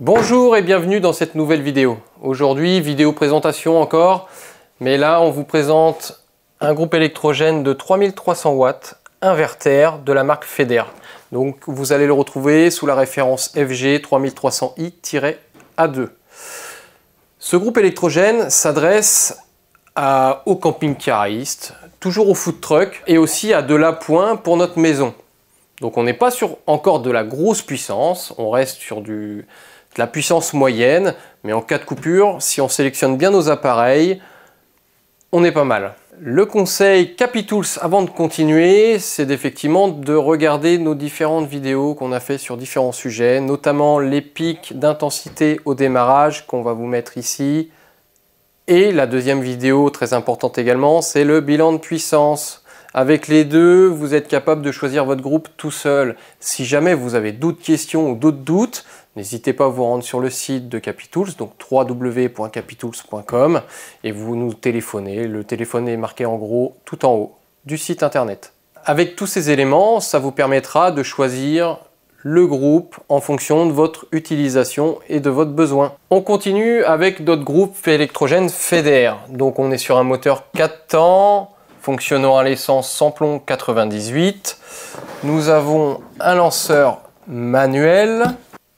Bonjour et bienvenue dans cette nouvelle vidéo. Aujourd'hui, vidéo présentation encore, mais là on vous présente un groupe électrogène de 3300 watts inverter de la marque FEDER. Donc vous allez le retrouver sous la référence FG 3300i-A2. Ce groupe électrogène s'adresse aux camping-caristes, toujours au food truck et aussi à de l'appoint pour notre maison. Donc on n'est pas sur encore de la grosse puissance, on reste sur du la puissance moyenne, mais en cas de coupure, si on sélectionne bien nos appareils, on est pas mal. Le conseil Capitools avant de continuer, c'est effectivement de regarder nos différentes vidéos qu'on a fait sur différents sujets, notamment les pics d'intensité au démarrage qu'on va vous mettre ici. Et la deuxième vidéo, très importante également, c'est le bilan de puissance. Avec les deux, vous êtes capable de choisir votre groupe tout seul. Si jamais vous avez d'autres questions ou d'autres doutes, N'hésitez pas à vous rendre sur le site de Capitools, donc www.capitools.com, et vous nous téléphonez. Le téléphone est marqué en gros tout en haut du site internet. Avec tous ces éléments, ça vous permettra de choisir le groupe en fonction de votre utilisation et de votre besoin. On continue avec d'autres groupes électrogène FEDER. Donc on est sur un moteur 4 temps, fonctionnant à l'essence sans plomb 98. Nous avons un lanceur manuel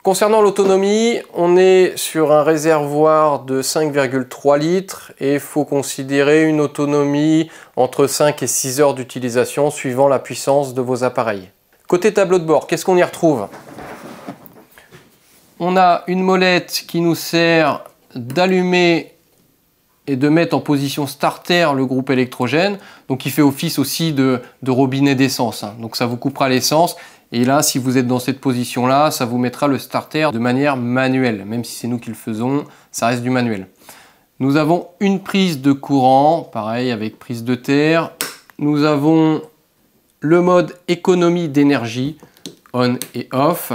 Concernant l'autonomie, on est sur un réservoir de 5,3 litres et il faut considérer une autonomie entre 5 et 6 heures d'utilisation suivant la puissance de vos appareils. Côté tableau de bord, qu'est-ce qu'on y retrouve On a une molette qui nous sert d'allumer et de mettre en position starter le groupe électrogène, donc qui fait office aussi de, de robinet d'essence. Hein. Donc ça vous coupera l'essence et là, si vous êtes dans cette position-là, ça vous mettra le starter de manière manuelle. Même si c'est nous qui le faisons, ça reste du manuel. Nous avons une prise de courant, pareil avec prise de terre. Nous avons le mode économie d'énergie, on et off.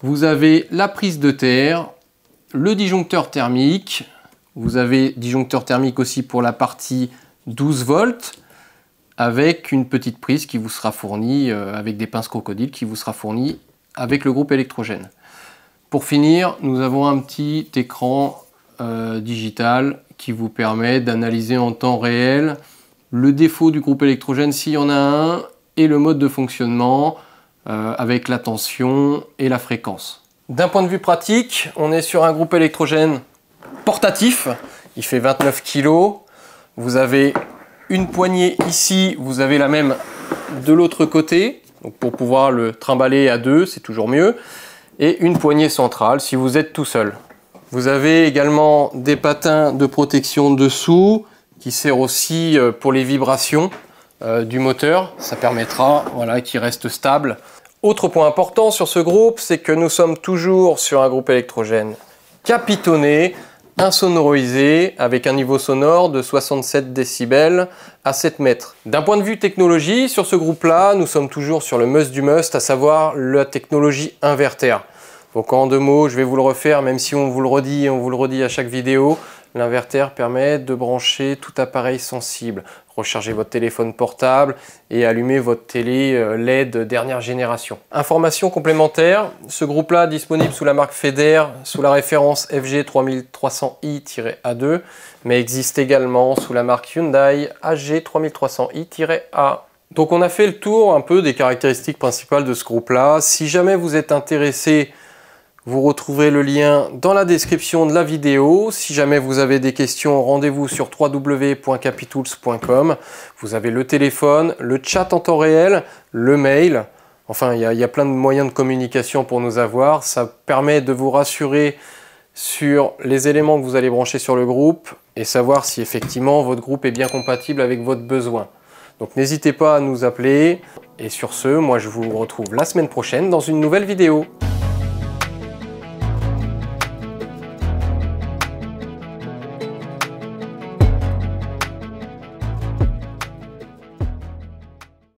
Vous avez la prise de terre, le disjoncteur thermique. Vous avez disjoncteur thermique aussi pour la partie 12 volts avec une petite prise qui vous sera fournie, euh, avec des pinces crocodiles qui vous sera fournie avec le groupe électrogène. Pour finir, nous avons un petit écran euh, digital qui vous permet d'analyser en temps réel le défaut du groupe électrogène s'il y en a un et le mode de fonctionnement euh, avec la tension et la fréquence. D'un point de vue pratique, on est sur un groupe électrogène portatif, il fait 29 kg, vous avez une poignée ici, vous avez la même de l'autre côté, donc pour pouvoir le trimballer à deux, c'est toujours mieux, et une poignée centrale si vous êtes tout seul. Vous avez également des patins de protection dessous qui sert aussi euh, pour les vibrations euh, du moteur. Ça permettra voilà, qu'il reste stable. Autre point important sur ce groupe, c'est que nous sommes toujours sur un groupe électrogène capitonné insonorisé avec un niveau sonore de 67 décibels à 7 mètres. D'un point de vue technologie, sur ce groupe-là, nous sommes toujours sur le must du must, à savoir la technologie inverter. Donc en deux mots, je vais vous le refaire, même si on vous le redit et on vous le redit à chaque vidéo, L'inverter permet de brancher tout appareil sensible, recharger votre téléphone portable et allumer votre télé euh, LED dernière génération. Information complémentaire, ce groupe-là disponible sous la marque FEDER, sous la référence FG3300i-A2, mais existe également sous la marque Hyundai AG3300i-A. Donc on a fait le tour un peu des caractéristiques principales de ce groupe-là. Si jamais vous êtes intéressé vous retrouverez le lien dans la description de la vidéo. Si jamais vous avez des questions, rendez-vous sur www.capitools.com. Vous avez le téléphone, le chat en temps réel, le mail. Enfin, il y, y, a plein de moyens de communication pour nous avoir. Ça permet de vous rassurer sur les éléments que vous allez brancher sur le groupe et savoir si effectivement votre groupe est bien compatible avec votre besoin. Donc n'hésitez pas à nous appeler. Et sur ce, moi je vous retrouve la semaine prochaine dans une nouvelle vidéo.